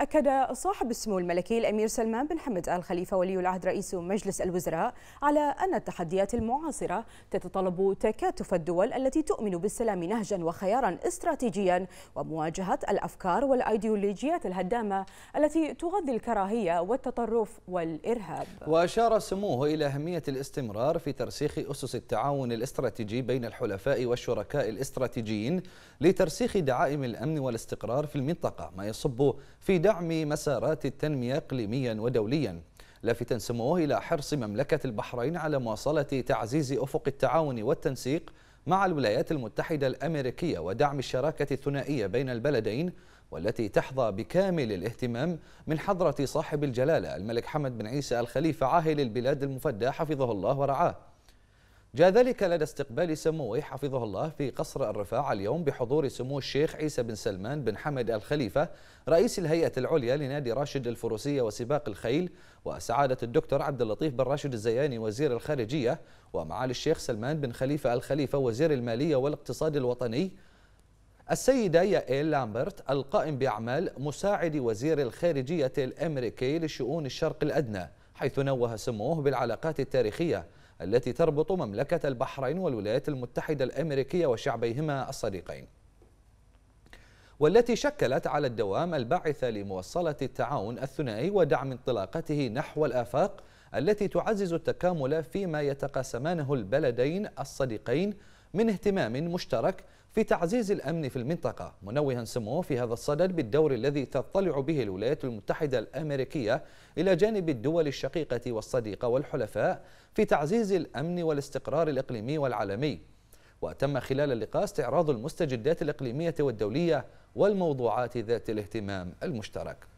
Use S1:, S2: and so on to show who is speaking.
S1: أكد صاحب السمو الملكي الأمير سلمان بن حمد آل خليفة ولي العهد رئيس مجلس الوزراء على أن التحديات المعاصرة تتطلب تكاتف الدول التي تؤمن بالسلام نهجا وخيارا استراتيجيا ومواجهة الأفكار والأيديولوجيات الهدامة التي تغذي الكراهية والتطرف والإرهاب
S2: وأشار سموه إلى أهمية الاستمرار في ترسيخ أسس التعاون الاستراتيجي بين الحلفاء والشركاء الاستراتيجيين لترسيخ دعائم الأمن والاستقرار في المنطقة ما يصب في لدعم مسارات التنمية إقليميا ودوليا لافتا سموه إلى حرص مملكة البحرين على مواصلة تعزيز أفق التعاون والتنسيق مع الولايات المتحدة الأمريكية ودعم الشراكة الثنائية بين البلدين والتي تحظى بكامل الاهتمام من حضرة صاحب الجلالة الملك حمد بن عيسى الخليفة عاهل البلاد المفدى حفظه الله ورعاه جاء ذلك لدى استقبال سموه حفظه الله في قصر الرفاع اليوم بحضور سمو الشيخ عيسى بن سلمان بن حمد الخليفة رئيس الهيئة العليا لنادي راشد الفروسية وسباق الخيل وسعادة الدكتور عبد اللطيف بن راشد الزياني وزير الخارجية ومعالي الشيخ سلمان بن خليفة الخليفة وزير المالية والاقتصاد الوطني السيدة يائيل لامبرت القائم بأعمال مساعد وزير الخارجية الأمريكي لشؤون الشرق الأدنى حيث نوه سموه بالعلاقات التاريخية التي تربط مملكة البحرين والولايات المتحدة الأمريكية وشعبيهما الصديقين والتي شكلت على الدوام الباعث لموصلة التعاون الثنائي ودعم انطلاقته نحو الآفاق التي تعزز التكامل فيما يتقاسمانه البلدين الصديقين من اهتمام مشترك في تعزيز الأمن في المنطقة منوها سموه في هذا الصدد بالدور الذي تطلع به الولايات المتحدة الأمريكية إلى جانب الدول الشقيقة والصديقة والحلفاء في تعزيز الأمن والاستقرار الإقليمي والعالمي وتم خلال اللقاء استعراض المستجدات الإقليمية والدولية والموضوعات ذات الاهتمام المشترك